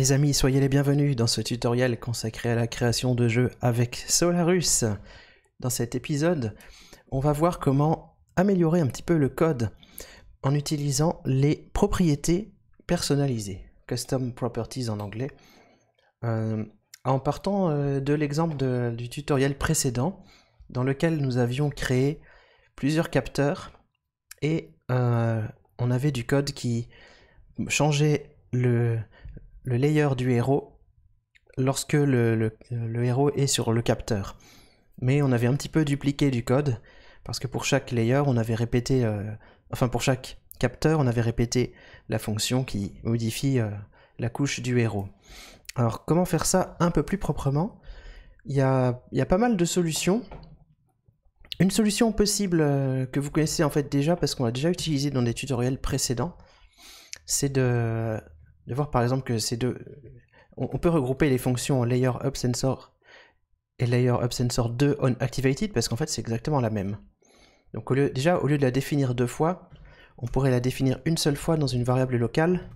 mes amis, soyez les bienvenus dans ce tutoriel consacré à la création de jeux avec Solarus. Dans cet épisode, on va voir comment améliorer un petit peu le code en utilisant les propriétés personnalisées, custom properties en anglais, euh, en partant euh, de l'exemple du tutoriel précédent dans lequel nous avions créé plusieurs capteurs et euh, on avait du code qui changeait le, le layer du héros lorsque le, héros est sur le capteur. Mais on avait un petit peu dupliqué du code, parce que pour chaque layer, on avait répété, euh, enfin pour chaque capteur, on avait répété la fonction qui modifie euh, la couche du héros. Alors comment faire ça un peu plus proprement il y, a, pas mal de solutions. Une solution possible euh, que vous connaissez en fait déjà, parce qu'on l'a déjà utilisé dans des tutoriels précédents, c'est de par exemple que ces deux... On, peut regrouper les fonctions layer up sensor et layer up sensor 2 on activated parce qu'en fait c'est exactement la même. Donc déjà, au lieu de la définir deux fois, on pourrait la définir une seule fois dans une variable locale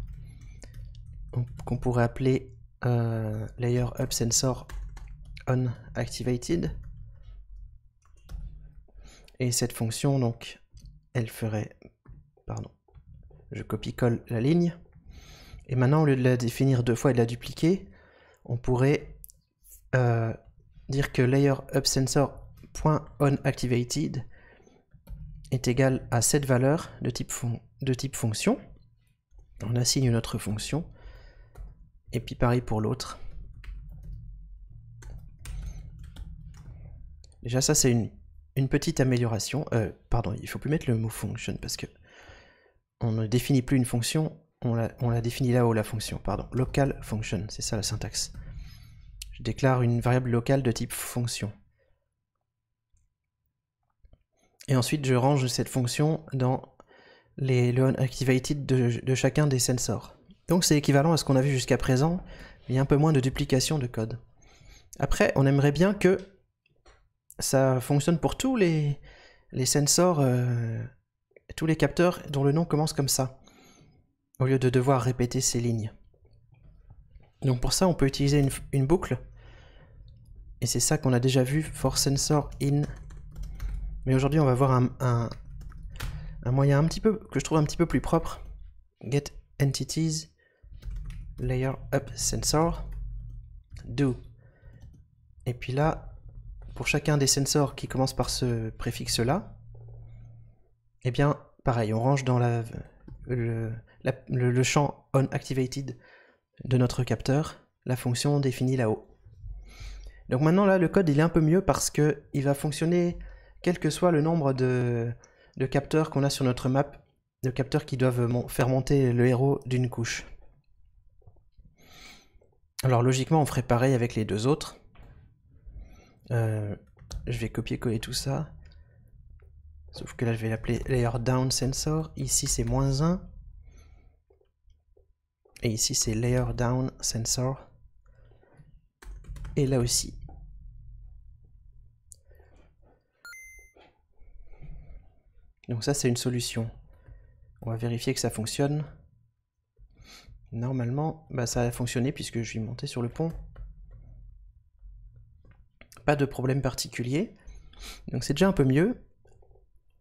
qu'on pourrait appeler euh, layer up sensor on activated. Et cette fonction, donc, elle ferait... Pardon. Je copie-colle la ligne. Et maintenant, au lieu de la définir deux fois et de la dupliquer, on pourrait euh, dire que layer up activated est égal à cette valeur de type, de type fonction. On assigne une autre fonction. Et puis pareil pour l'autre. Déjà ça c'est une, petite amélioration. Euh, pardon, il ne faut plus mettre le mot function parce que on ne définit plus une fonction, on la, définit là-haut, la fonction, pardon. Local function, c'est ça la syntaxe. Je déclare une variable locale de type fonction. Et ensuite, je range cette fonction dans les onActivated activated de, chacun des sensors. Donc c'est équivalent à ce qu'on a vu jusqu'à présent, mais un peu moins de duplication de code. Après, on aimerait bien que ça fonctionne pour tous les, sensors, euh, tous les capteurs dont le nom commence comme ça au lieu de devoir répéter ces lignes. Donc pour ça, on peut utiliser une, boucle. Et c'est ça qu'on a déjà vu for sensor in. Mais aujourd'hui, on va voir un, moyen un petit peu que je trouve un petit peu plus propre. Get entities layer up sensor do. Et puis là, pour chacun des sensors qui commencent par ce préfixe là, eh bien, pareil, on range dans la, le, le, champ onActivated de notre capteur, la fonction définie là-haut. Donc maintenant là, le code il est un peu mieux parce qu'il va fonctionner quel que soit le nombre de, capteurs qu'on a sur notre map, de capteurs qui doivent faire monter le héros d'une couche. Alors logiquement, on ferait pareil avec les deux autres. Euh, je vais copier-coller tout ça. Sauf que là, je vais l'appeler layer down sensor. Ici, c'est moins 1. Et ici, c'est Layer Down Sensor. Et là aussi. Donc ça, c'est une solution. On va vérifier que ça fonctionne. Normalement, bah, ça a fonctionné puisque je suis monté sur le pont. Pas de problème particulier. Donc c'est déjà un peu mieux.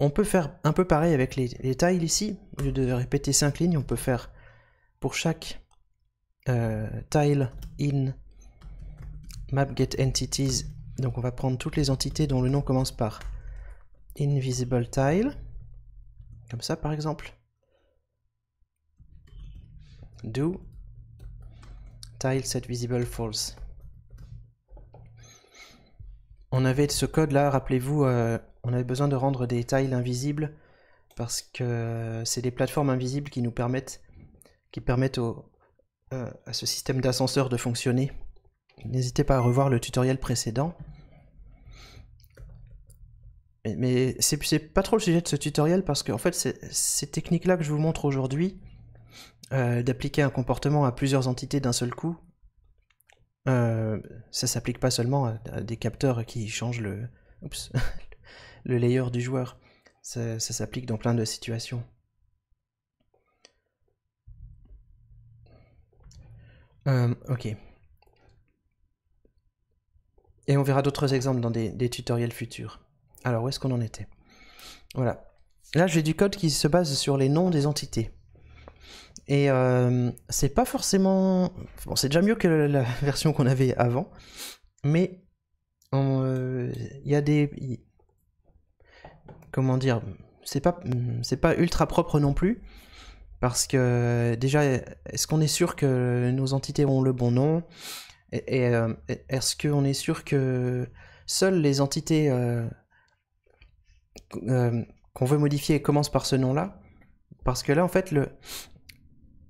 On peut faire un peu pareil avec les, les tiles ici. je lieu de répéter 5 lignes, on peut faire pour chaque euh, tile in map get entities, donc on va prendre toutes les entités dont le nom commence par invisible tile, comme ça par exemple, do tile set visible false. On avait ce code là, rappelez-vous, euh, on avait besoin de rendre des tiles invisibles parce que c'est des plateformes invisibles qui nous permettent qui permettent euh, à ce système d'ascenseur de fonctionner. N'hésitez pas à revoir le tutoriel précédent. Mais, c'est pas trop le sujet de ce tutoriel parce que en fait, ces techniques-là que je vous montre aujourd'hui, euh, d'appliquer un comportement à plusieurs entités d'un seul coup, euh, ça s'applique pas seulement à, des capteurs qui changent le, le layer du joueur. ça s'applique dans plein de situations. Euh, ok. Et on verra d'autres exemples dans des, tutoriels futurs. Alors, où est-ce qu'on en était Voilà. Là, j'ai du code qui se base sur les noms des entités. Et euh, c'est pas forcément... Bon, c'est déjà mieux que la version qu'on avait avant, mais euh, il y a des... Comment dire C'est pas, pas ultra propre non plus, parce que déjà, est-ce qu'on est sûr que nos entités ont le bon nom Et, euh, est-ce qu'on est sûr que seules les entités euh, euh, qu'on veut modifier commencent par ce nom-là Parce que là, en fait, le...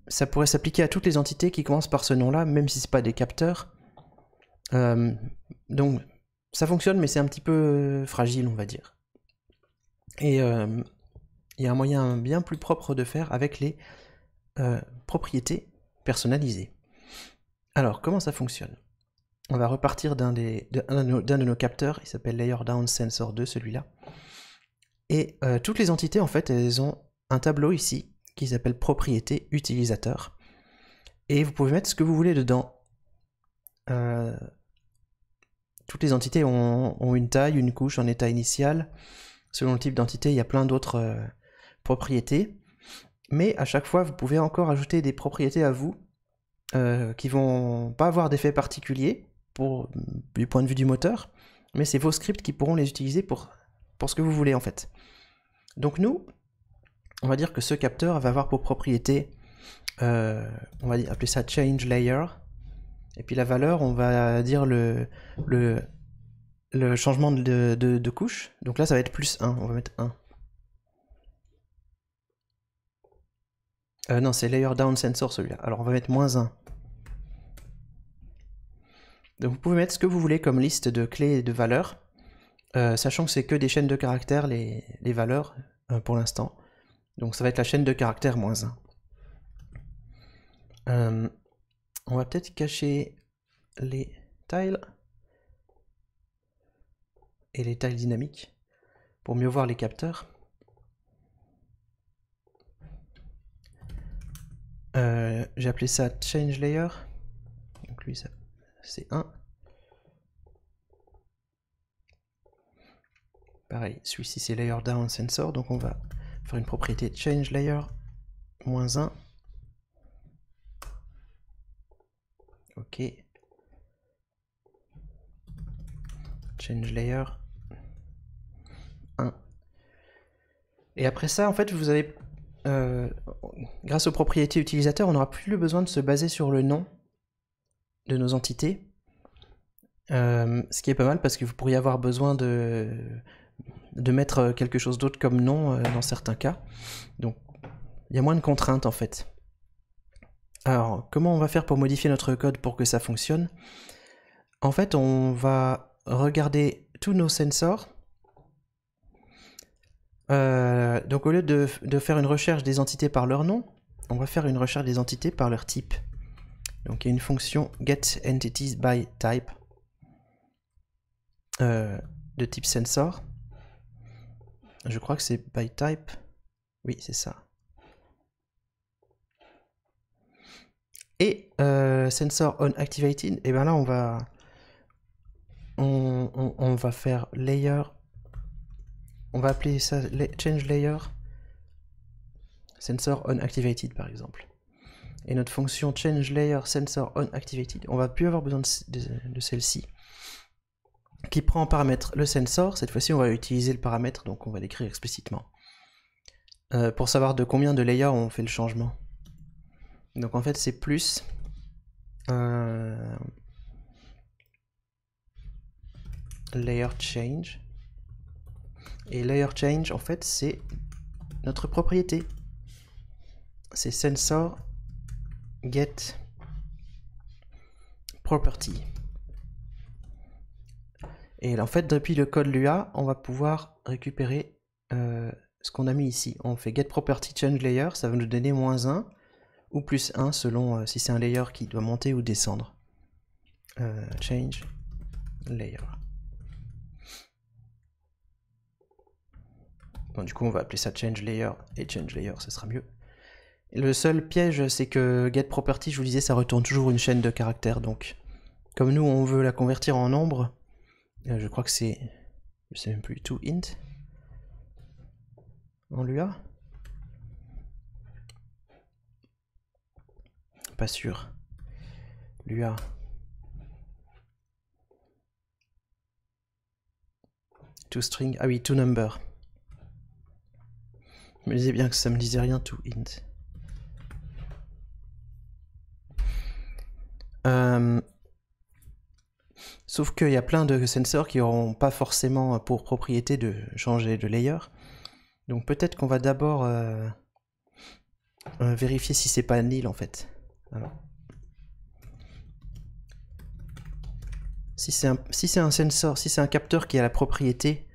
ça pourrait s'appliquer à toutes les entités qui commencent par ce nom-là, même si ce n'est pas des capteurs. donc, ça fonctionne, mais c'est un petit peu fragile, on va dire. Et il y a un moyen bien plus propre de faire avec les euh, propriétés personnalisées. Alors, comment ça fonctionne On va repartir d'un de, nos capteurs, il s'appelle Layer Down Sensor 2, celui-là. Et euh, toutes les entités, en fait, elles ont un tableau ici qui s'appelle propriété utilisateur. Et vous pouvez mettre ce que vous voulez dedans. Euh, toutes les entités ont, ont, une taille, une couche, un état initial. Selon le type d'entité, il y a plein d'autres propriétés, mais à chaque fois, vous pouvez encore ajouter des propriétés à vous euh, qui vont pas avoir d'effet particulier pour, mm, du point de vue du moteur, mais c'est vos scripts qui pourront les utiliser pour, pour ce que vous voulez en fait. Donc nous, on va dire que ce capteur va avoir pour propriété, euh, on va appeler ça change layer, et puis la valeur, on va dire le, le, le changement de, de couche, donc là ça va être plus 1, on va mettre 1. Euh, non, c'est Layer Down Sensor celui-là. Alors on va mettre moins 1. Donc vous pouvez mettre ce que vous voulez comme liste de clés et de valeurs, euh, sachant que c'est que des chaînes de caractères, les, valeurs, euh, pour l'instant. Donc ça va être la chaîne de caractères moins 1. Euh, on va peut-être cacher les tiles et les tiles dynamiques pour mieux voir les capteurs. Euh, j'ai appelé ça change layer. Donc lui, c'est 1. Pareil, celui-ci c'est layer down sensor. Donc on va faire une propriété change layer moins 1. Ok. Change layer 1. Et après ça, en fait, vous allez euh, grâce aux propriétés utilisateurs, on n'aura plus le besoin de se baser sur le nom de nos entités. Euh, ce qui est pas mal parce que vous pourriez avoir besoin de, de mettre quelque chose d'autre comme nom euh, dans certains cas. Donc il y a moins de contraintes en fait. Alors comment on va faire pour modifier notre code pour que ça fonctionne En fait on va regarder tous nos sensors euh, donc au lieu de, faire une recherche des entités par leur nom, on va faire une recherche des entités par leur type. Donc il y a une fonction getEntities_byType euh, de type sensor. Je crois que c'est byType. Oui, c'est ça. Et sensorOnActivated, euh, sensor on et bien là on va on va faire layer on va appeler ça change layer sensor on par exemple. Et notre fonction change layer sensor on activated, on va plus avoir besoin de, celle-ci qui prend en paramètre le sensor. Cette fois-ci, on va utiliser le paramètre, donc on va l'écrire explicitement. Euh, pour savoir de combien de layers on fait le changement. Donc en fait, c'est plus. Euh, layer change et layer change, en fait, c'est notre propriété. C'est sensor get property. Et en fait, depuis le code LUA, on va pouvoir récupérer euh, ce qu'on a mis ici. On fait get property change layer, ça va nous donner moins 1 ou plus 1 selon euh, si c'est un layer qui doit monter ou descendre. Euh, change layer. du coup, on va appeler ça change layer et change layer, ce sera mieux. le seul piège, c'est que get property, je vous disais, ça retourne toujours une chaîne de caractères. Donc, comme nous, on veut la convertir en nombre, euh, je crois que c'est, je sais même plus, tout int. On lui a Pas sûr. Lui a to string, ah oui, to number. Je me disais bien que ça me disait rien tout int. Euh, sauf qu'il y a plein de sensors qui n'auront pas forcément pour propriété de changer de layer. Donc peut-être qu'on va d'abord euh, euh, vérifier si c'est pas nil en fait. Si c'est un sensor, si c'est un capteur qui a la propriété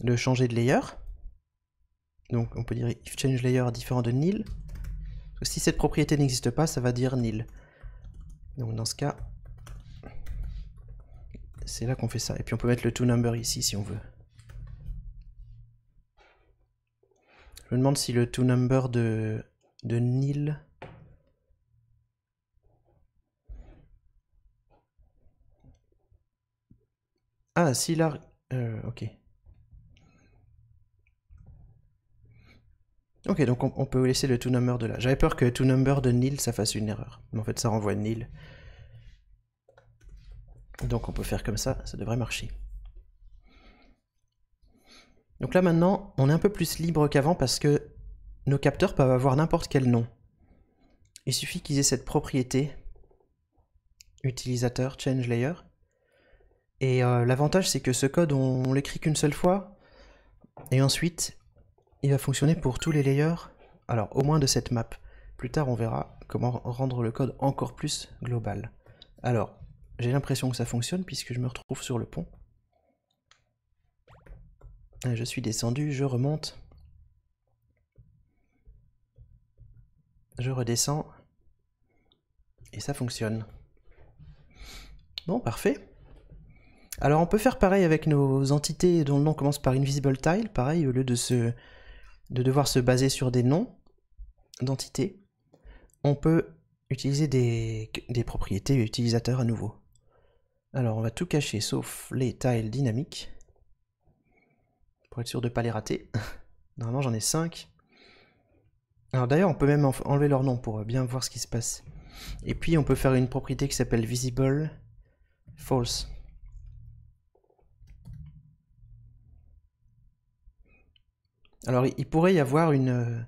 de changer de layer, donc on peut dire if change layer différent de nil. si cette propriété n'existe pas, ça va dire nil. Donc dans ce cas, c'est là qu'on fait ça. Et puis on peut mettre le number ici si on veut. Je me demande si le toNumber de, de nil... Ah, si là... Euh, ok. Ok, donc on, peut laisser le number de là. J'avais peur que number de nil, ça fasse une erreur. Mais en fait, ça renvoie nil. Donc on peut faire comme ça, ça devrait marcher. Donc là maintenant, on est un peu plus libre qu'avant parce que nos capteurs peuvent avoir n'importe quel nom. Il suffit qu'ils aient cette propriété utilisateur change layer. Et euh, l'avantage c'est que ce code on l'écrit qu'une seule fois et ensuite il va fonctionner pour tous les layers, alors au moins de cette map. Plus tard, on verra comment rendre le code encore plus global. Alors, j'ai l'impression que ça fonctionne puisque je me retrouve sur le pont. Je suis descendu, je remonte. Je redescends. Et ça fonctionne. Bon, parfait. Alors on peut faire pareil avec nos entités dont le nom commence par Invisible Tile. Pareil, au lieu de se de devoir se baser sur des noms d'entités, on peut utiliser des, propriétés utilisateurs à nouveau. Alors on va tout cacher sauf les tiles dynamiques, pour être sûr de ne pas les rater. Normalement j'en ai 5. Alors d'ailleurs on peut même enlever leur nom pour bien voir ce qui se passe. Et puis on peut faire une propriété qui s'appelle visible false. Alors il pourrait y avoir une... Euh,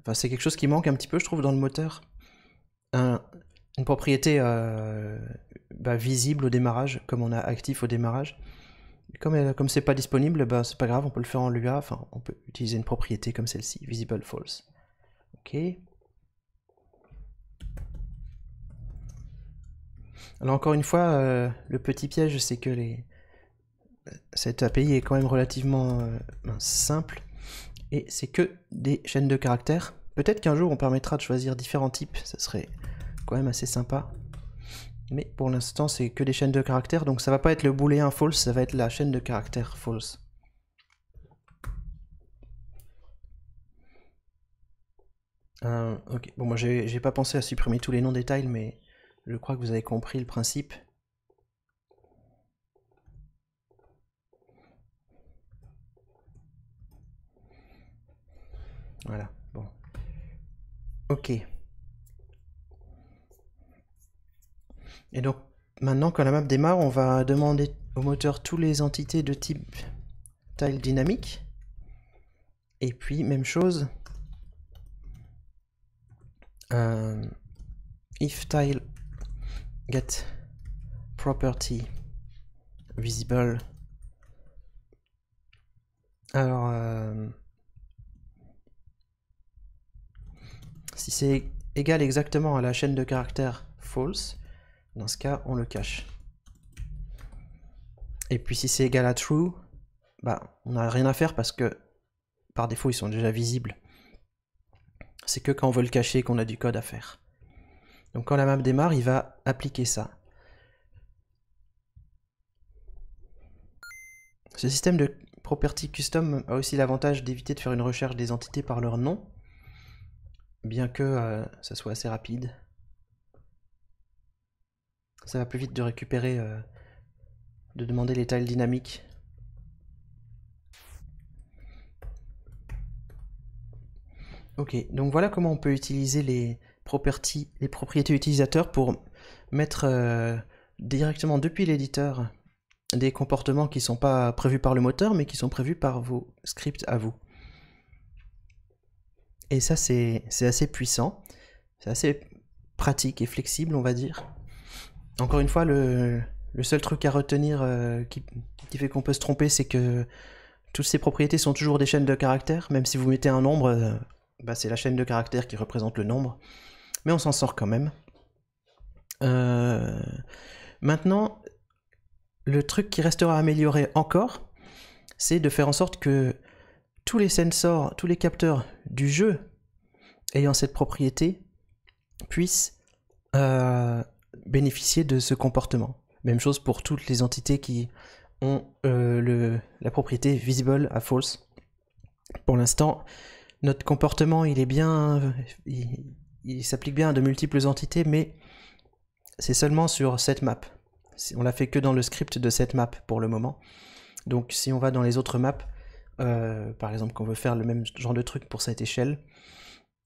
enfin c'est quelque chose qui manque un petit peu je trouve dans le moteur. une propriété euh, bah, visible au démarrage, comme on a actif au démarrage. comme euh, comme c'est pas disponible, bah, c'est pas grave, on peut le faire en Lua, enfin on peut utiliser une propriété comme celle-ci, visible false. Ok. Alors encore une fois, le petit piège c'est que les... cette API est quand même relativement ben, simple et c'est que des chaînes de caractères. Peut-être qu'un jour on permettra de choisir différents types, ça serait quand même assez sympa. Mais pour l'instant c'est que des chaînes de caractères, donc ça va pas être le booléen false, ça va être la chaîne de caractères false. Euh, ok, bon moi j'ai pas pensé à supprimer tous les noms détails, mais je crois que vous avez compris le principe. Ok. Et donc, maintenant, quand la map démarre, on va demander au moteur tous les entités de type tile dynamique. Et puis, même chose, euh, if tile get property visible. Alors, euh, Si c'est égal exactement à la chaîne de caractères false, dans ce cas, on le cache. Et puis si c'est égal à true, bah, on n'a rien à faire parce que par défaut, ils sont déjà visibles. C'est que quand on veut le cacher qu'on a du code à faire. Donc quand la map démarre, il va appliquer ça. Ce système de property custom a aussi l'avantage d'éviter de faire une recherche des entités par leur nom, bien que euh, ça soit assez rapide. Ça va plus vite de récupérer, euh, de demander les dynamique. dynamiques. Ok, donc voilà comment on peut utiliser les, propriétés utilisateurs pour mettre euh, directement depuis l'éditeur des comportements qui ne sont pas prévus par le moteur mais qui sont prévus par vos scripts à vous. Et ça, c'est assez puissant. C'est assez pratique et flexible, on va dire. Encore une fois, le, seul truc à retenir euh, qui, fait qu'on peut se tromper, c'est que toutes ces propriétés sont toujours des chaînes de caractères. Même si vous mettez un nombre, euh, bah, c'est la chaîne de caractères qui représente le nombre. Mais on s'en sort quand même. Euh, maintenant, le truc qui restera à améliorer encore, c'est de faire en sorte que tous les sensors, tous les capteurs du jeu ayant cette propriété puissent euh, bénéficier de ce comportement. Même chose pour toutes les entités qui ont euh, la propriété visible à false. Pour l'instant, notre comportement, il est bien, il s'applique bien à de multiples entités, mais c'est seulement sur cette map. On l'a fait que dans le script de cette map pour le moment. Donc si on va dans les autres maps, euh, par exemple qu'on veut faire le même genre de truc pour cette échelle,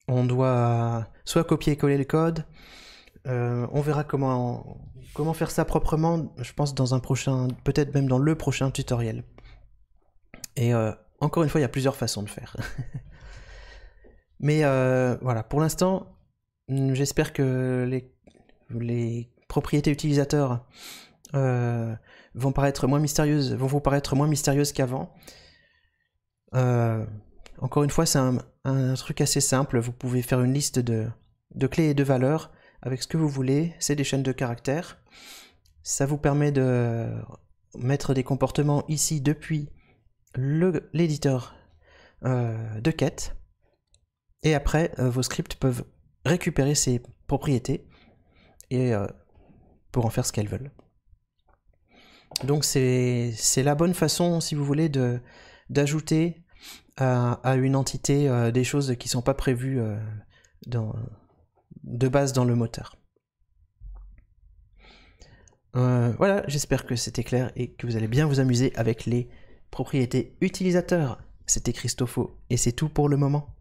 on doit soit copier-coller et le code, euh, on verra comment, faire ça proprement, je pense dans un prochain, peut-être même dans le prochain tutoriel. Et euh, encore une fois, il y a plusieurs façons de faire. Mais voilà, pour l'instant, j'espère que les, propriétés utilisateurs vont paraître moins mystérieuses, vont vous paraître moins mystérieuses qu'avant. Euh, encore une fois, c'est un, truc assez simple. Vous pouvez faire une liste de, clés et de valeurs avec ce que vous voulez. C'est des chaînes de caractères. Ça vous permet de mettre des comportements ici depuis l'éditeur euh, de quête. Et après, euh, vos scripts peuvent récupérer ces propriétés et pour en faire ce qu'elles veulent. Donc c'est la bonne façon, si vous voulez, d'ajouter à, une entité euh, des choses qui ne sont pas prévues euh, de base dans le moteur. Euh, voilà, j'espère que c'était clair et que vous allez bien vous amuser avec les propriétés utilisateurs. C'était Christopho et c'est tout pour le moment.